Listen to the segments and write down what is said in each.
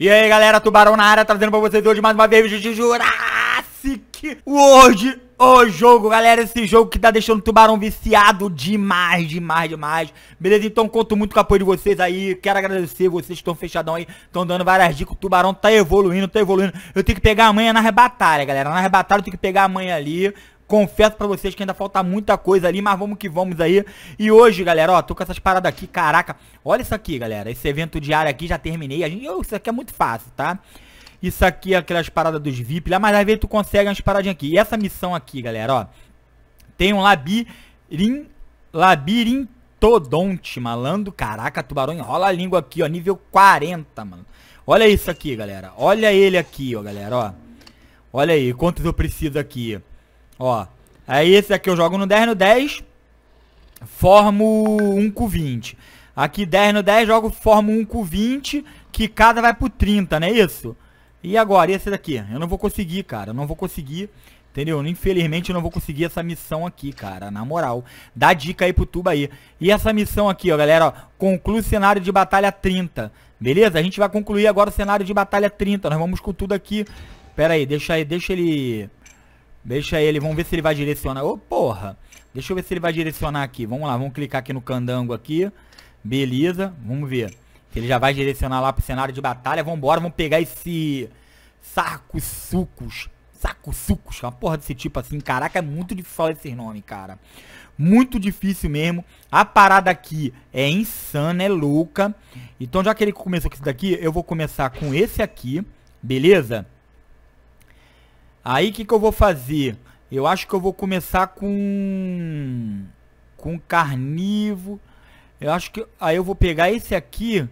E aí galera, Tubarão na área, trazendo pra vocês hoje mais uma vez vídeo de Jurassic World O jogo, galera, esse jogo que tá deixando o Tubarão viciado demais, demais, demais Beleza? Então conto muito com o apoio de vocês aí, quero agradecer, vocês estão fechadão aí Estão dando várias dicas, o Tubarão tá evoluindo, tá evoluindo Eu tenho que pegar amanhã na rebatalha galera, na rebatalha eu tenho que pegar amanhã ali Confesso pra vocês que ainda falta muita coisa ali, mas vamos que vamos aí. E hoje, galera, ó, tô com essas paradas aqui, caraca. Olha isso aqui, galera, esse evento diário aqui já terminei. A gente, eu, isso aqui é muito fácil, tá? Isso aqui é aquelas paradas dos VIP lá, mas às vezes tu consegue umas paradinhas aqui. E essa missão aqui, galera, ó. Tem um labirin... labirintodonte, malandro. Caraca, tubarão enrola a língua aqui, ó, nível 40, mano. Olha isso aqui, galera. Olha ele aqui, ó, galera, ó. Olha aí, quantos eu preciso aqui. Ó. Aí é esse aqui eu jogo no 10 no 10. Formo 1 com 20. Aqui 10 no 10, jogo formo 1 com 20. Que cada vai pro 30, não é isso? E agora, esse daqui? Eu não vou conseguir, cara. Eu não vou conseguir. Entendeu? Infelizmente eu não vou conseguir essa missão aqui, cara. Na moral. Dá dica aí pro tuba aí. E essa missão aqui, ó, galera. Ó, conclui o cenário de batalha 30. Beleza? A gente vai concluir agora o cenário de batalha 30. Nós vamos com tudo aqui. Pera aí, deixa aí, deixa ele Deixa ele, vamos ver se ele vai direcionar. Ô, oh, porra! Deixa eu ver se ele vai direcionar aqui. Vamos lá, vamos clicar aqui no candango aqui. Beleza, vamos ver. Se ele já vai direcionar lá pro cenário de batalha. Vambora, vamos pegar esse... Sarcos sucos. Saco sucos, uma porra desse tipo assim. Caraca, é muito difícil falar esses nomes, cara. Muito difícil mesmo. A parada aqui é insana, é louca. Então, já que ele começou com isso daqui, eu vou começar com esse aqui. Beleza? Aí o que, que eu vou fazer? Eu acho que eu vou começar com... Com carnivo. Eu acho que... Aí eu vou pegar esse aqui.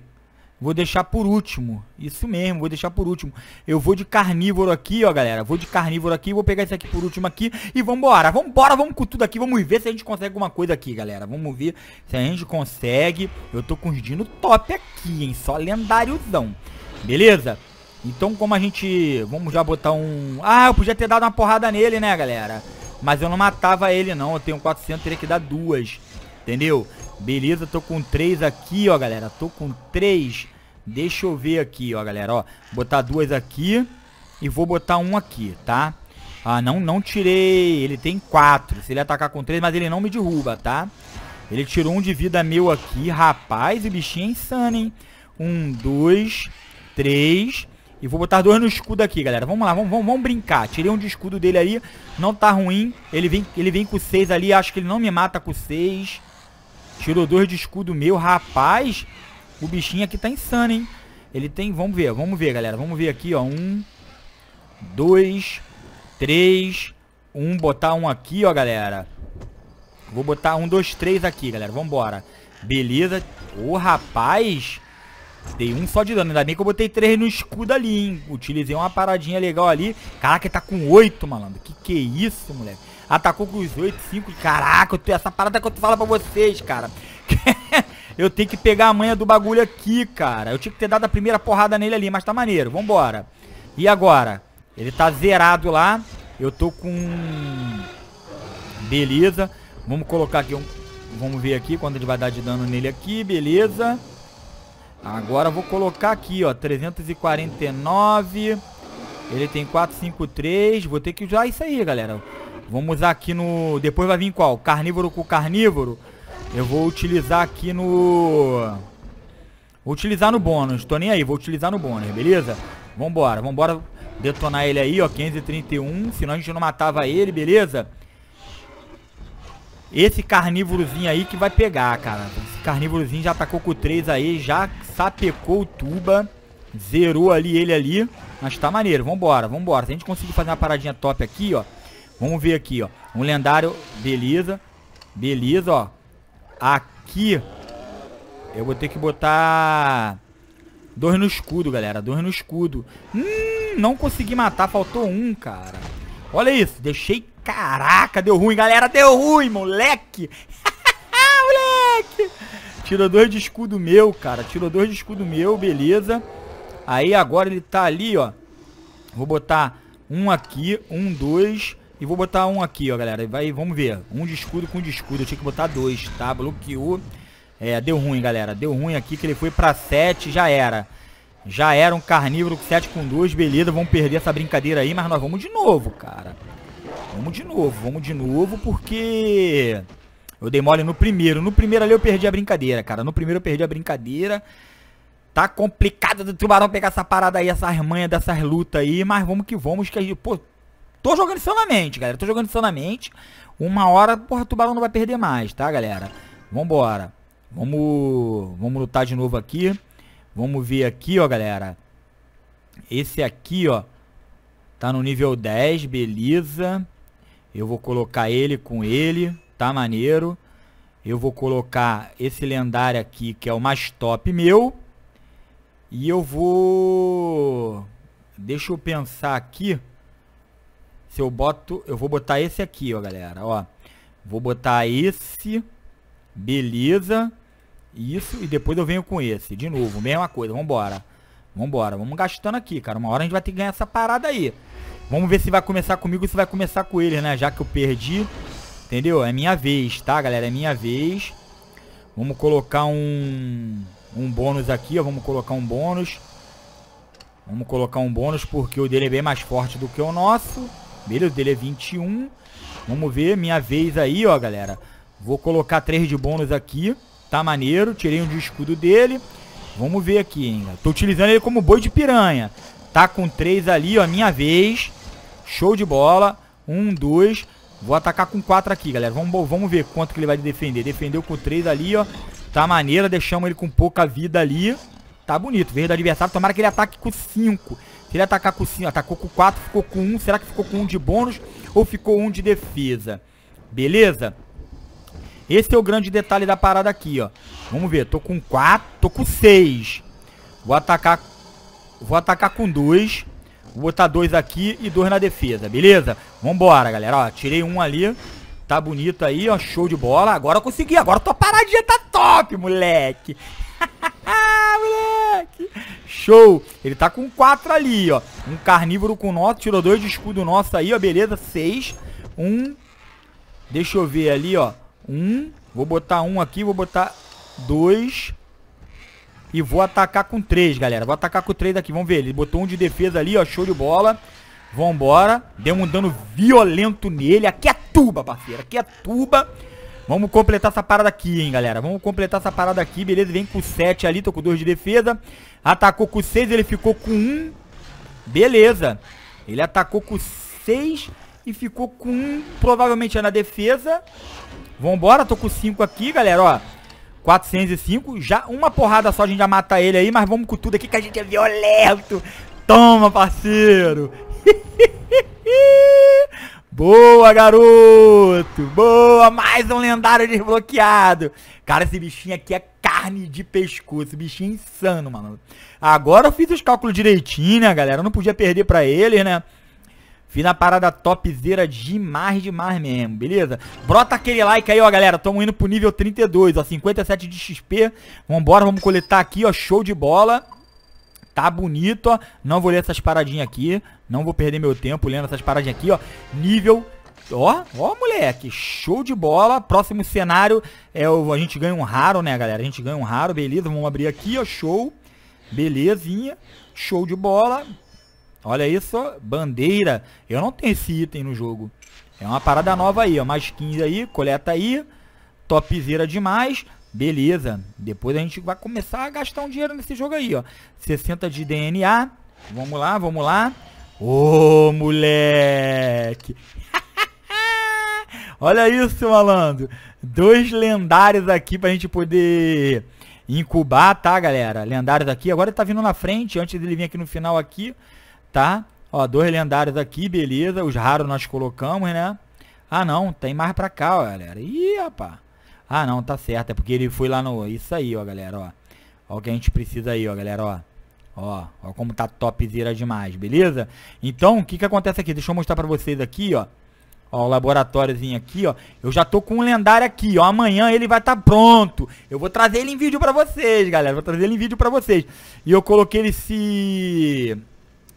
Vou deixar por último. Isso mesmo, vou deixar por último. Eu vou de carnívoro aqui, ó, galera. Vou de carnívoro aqui, vou pegar esse aqui por último aqui e vambora. Vambora, vamos com tudo aqui. Vamos ver se a gente consegue alguma coisa aqui, galera. Vamos ver se a gente consegue. Eu tô com os dino top aqui, hein. Só lendáriozão. Beleza? Então como a gente... Vamos já botar um... Ah, eu podia ter dado uma porrada nele, né, galera? Mas eu não matava ele, não. Eu tenho 400, teria que dar duas. Entendeu? Beleza, tô com três aqui, ó, galera. Tô com três. Deixa eu ver aqui, ó, galera, ó. Botar duas aqui e vou botar um aqui, tá? Ah, não, não tirei... Ele tem quatro. Se ele atacar com três, mas ele não me derruba, tá? Ele tirou um de vida meu aqui. Rapaz, o bichinho é insano, hein? Um, dois, três... E vou botar dois no escudo aqui, galera. Vamos lá, vamos, vamos, vamos brincar. Tirei um de escudo dele ali. Não tá ruim. Ele vem, ele vem com seis ali. Acho que ele não me mata com seis. Tirou dois de escudo meu. Rapaz, o bichinho aqui tá insano, hein? Ele tem... Vamos ver, vamos ver, galera. Vamos ver aqui, ó. Um, dois, três... Um, botar um aqui, ó, galera. Vou botar um, dois, três aqui, galera. Vambora. Beleza. Ô, rapaz... Dei um só de dano. Ainda bem que eu botei três no escudo ali, hein? Utilizei uma paradinha legal ali. Caraca, ele tá com oito, malandro. Que que é isso, moleque? Atacou com os oito, cinco. Caraca, essa parada que eu falo pra vocês, cara. eu tenho que pegar a manha do bagulho aqui, cara. Eu tinha que ter dado a primeira porrada nele ali, mas tá maneiro. Vambora. E agora? Ele tá zerado lá. Eu tô com... Beleza. Vamos colocar aqui um... Vamos ver aqui quando ele vai dar de dano nele aqui. Beleza. Beleza. Agora vou colocar aqui, ó, 349. Ele tem 453. Vou ter que usar isso aí, galera. Vamos usar aqui no... Depois vai vir qual? Carnívoro com carnívoro. Eu vou utilizar aqui no... Vou utilizar no bônus. Tô nem aí, vou utilizar no bônus, beleza? Vambora, vambora detonar ele aí, ó. 531. Senão a gente não matava ele, beleza? Esse carnívorozinho aí que vai pegar, cara. Esse carnívorozinho já atacou tá com 3 aí, já sapecou o Tuba. Zerou ali ele ali. Mas tá maneiro. Vambora, vambora. Se a gente conseguir fazer uma paradinha top aqui, ó. Vamos ver aqui, ó. Um lendário. Beleza. Beleza, ó. Aqui. Eu vou ter que botar... Dois no escudo, galera. Dois no escudo. Hum, não consegui matar. Faltou um, cara. Olha isso. Deixei... Caraca, deu ruim, galera. Deu ruim, moleque. Tirou dois de escudo meu, cara. Tirou dois de escudo meu, beleza. Aí agora ele tá ali, ó. Vou botar um aqui, um, dois. E vou botar um aqui, ó, galera. Vai, vamos ver. Um de escudo com um de escudo. Eu tinha que botar dois, tá? Bloqueou. É, deu ruim, galera. Deu ruim aqui que ele foi pra sete. já era. Já era um carnívoro sete com dois, beleza. Vamos perder essa brincadeira aí, mas nós vamos de novo, cara. Vamos de novo, vamos de novo, porque... Eu dei mole no primeiro. No primeiro ali eu perdi a brincadeira, cara. No primeiro eu perdi a brincadeira. Tá complicado do Tubarão pegar essa parada aí, essas manhas dessas lutas aí. Mas vamos que vamos, que a gente... Pô, tô jogando sanamente, galera. Tô jogando sanamente. Uma hora, porra, o Tubarão não vai perder mais, tá, galera? Vambora. Vamos, vamos lutar de novo aqui. Vamos ver aqui, ó, galera. Esse aqui, ó. Tá no nível 10, beleza. Eu vou colocar ele com ele tá maneiro. Eu vou colocar esse lendário aqui, que é o mais top meu. E eu vou... Deixa eu pensar aqui. Se eu boto... Eu vou botar esse aqui, ó, galera. Ó. Vou botar esse. Beleza. Isso. E depois eu venho com esse. De novo, mesma coisa. Vambora. Vambora. Vamos gastando aqui, cara. Uma hora a gente vai ter que ganhar essa parada aí. Vamos ver se vai começar comigo ou se vai começar com ele, né? Já que eu perdi. Entendeu? É minha vez, tá, galera? É minha vez. Vamos colocar um... Um bônus aqui, ó. Vamos colocar um bônus. Vamos colocar um bônus porque o dele é bem mais forte do que o nosso. Beleza, o dele é 21. Vamos ver, minha vez aí, ó, galera. Vou colocar 3 de bônus aqui. Tá maneiro, tirei um de escudo dele. Vamos ver aqui, hein. Tô utilizando ele como boi de piranha. Tá com 3 ali, ó, minha vez. Show de bola. 1, um, 2. Vou atacar com 4 aqui, galera. Vamos, vamos ver quanto que ele vai defender. Defendeu com 3 ali, ó. Tá maneira, deixamos ele com pouca vida ali. Tá bonito. Veio do adversário. Tomara que ele ataque com 5. Se ele atacar com 5, atacou com 4, ficou com 1. Será que ficou com 1 de bônus ou ficou 1 de defesa? Beleza? Esse é o grande detalhe da parada aqui, ó. Vamos ver. Tô com 4, tô com 6. Vou atacar... Vou atacar com 2. Vou botar dois aqui e dois na defesa, beleza? Vambora, galera. Ó, tirei um ali. Tá bonito aí, ó. Show de bola. Agora eu consegui. Agora tua paradinha tá top, moleque. moleque. Show. Ele tá com quatro ali, ó. Um carnívoro com nosso. Tirou dois de escudo nosso aí, ó. Beleza. Seis. Um. Deixa eu ver ali, ó. Um. Vou botar um aqui. Vou botar dois. E vou atacar com três, galera. Vou atacar com três daqui. Vamos ver. Ele botou um de defesa ali, ó. Show de bola. Vambora. Deu um dano violento nele. Aqui é tuba, parceiro. Aqui é tuba. Vamos completar essa parada aqui, hein, galera. Vamos completar essa parada aqui. Beleza, vem com 7 ali. Tô com 2 de defesa. Atacou com 6, ele ficou com 1. Um. Beleza. Ele atacou com 6 e ficou com 1. Um, provavelmente é na defesa. Vambora, tô com 5 aqui, galera, ó. 405. Já uma porrada só a gente já mata ele aí, mas vamos com tudo aqui que a gente é violento. Toma, parceiro. Boa, garoto! Boa! Mais um lendário desbloqueado! Cara, esse bichinho aqui é carne de pescoço. Esse bichinho é insano, mano. Agora eu fiz os cálculos direitinho, né, galera? Eu não podia perder pra eles, né? Fiz na parada topzera demais, demais mesmo, beleza? Brota aquele like aí, ó, galera. Tamo indo pro nível 32, ó, 57 de XP. Vambora, vamos coletar aqui, ó, show de bola. Tá bonito, ó. Não vou ler essas paradinhas aqui. Não vou perder meu tempo lendo essas paradinhas aqui, ó. Nível Ó, ó, moleque, show de bola. Próximo cenário é o a gente ganha um raro, né, galera? A gente ganha um raro, beleza? Vamos abrir aqui, ó, show. Belezinha. Show de bola. Olha isso, bandeira. Eu não tenho esse item no jogo. É uma parada nova aí, ó. Mais 15 aí, coleta aí. Topzera demais. Beleza. Depois a gente vai começar a gastar um dinheiro nesse jogo aí, ó. 60 de DNA. Vamos lá, vamos lá. Ô, moleque. Olha isso, malandro. Dois lendários aqui pra gente poder incubar, tá, galera? Lendários aqui. Agora ele tá vindo na frente. Antes dele vir aqui no final aqui tá? Ó, dois lendários aqui, beleza. Os raros nós colocamos, né? Ah, não, tem mais pra cá, ó, galera. Ih, rapaz. Ah, não, tá certo. É porque ele foi lá no... Isso aí, ó, galera, ó. Ó o que a gente precisa aí, ó, galera, ó. Ó, ó como tá topzera demais, beleza? Então, o que que acontece aqui? Deixa eu mostrar pra vocês aqui, ó. Ó, o laboratóriozinho aqui, ó. Eu já tô com um lendário aqui, ó. Amanhã ele vai estar tá pronto. Eu vou trazer ele em vídeo pra vocês, galera. Vou trazer ele em vídeo pra vocês. E eu coloquei ele se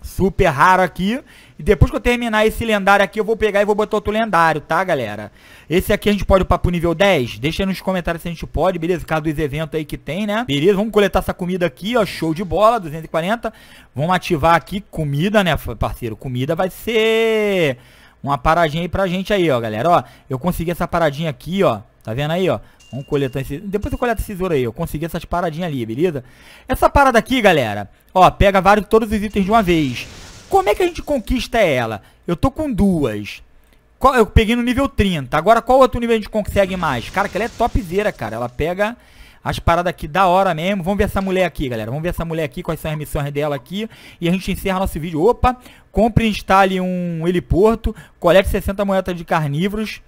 super raro aqui. E depois que eu terminar esse lendário aqui, eu vou pegar e vou botar outro lendário, tá, galera? Esse aqui a gente pode upar pro nível 10? Deixa aí nos comentários se a gente pode, beleza? Cada dos eventos aí que tem, né? Beleza, vamos coletar essa comida aqui, ó, show de bola, 240. Vamos ativar aqui, comida, né, parceiro? Comida vai ser uma paradinha aí pra gente aí, ó, galera. Ó, eu consegui essa paradinha aqui, ó. Tá vendo aí, ó? Vamos coletar esse... Depois eu coleto esse tesouro aí. Eu consegui essas paradinhas ali, beleza? Essa parada aqui, galera. Ó, pega vários, todos os itens de uma vez. Como é que a gente conquista ela? Eu tô com duas. Qual, eu peguei no nível 30. Agora, qual outro nível a gente consegue mais? Cara, que ela é topzera, cara. Ela pega as paradas aqui da hora mesmo. Vamos ver essa mulher aqui, galera. Vamos ver essa mulher aqui, quais são as missões dela aqui. E a gente encerra nosso vídeo. Opa, compre e instale um heliporto. Colete 60 moedas de carnívoros.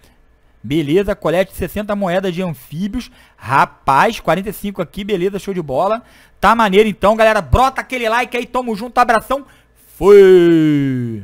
Beleza, colete 60 moedas de anfíbios. Rapaz, 45 aqui, beleza, show de bola. Tá maneiro então, galera. Brota aquele like aí, tamo junto, abração. Fui!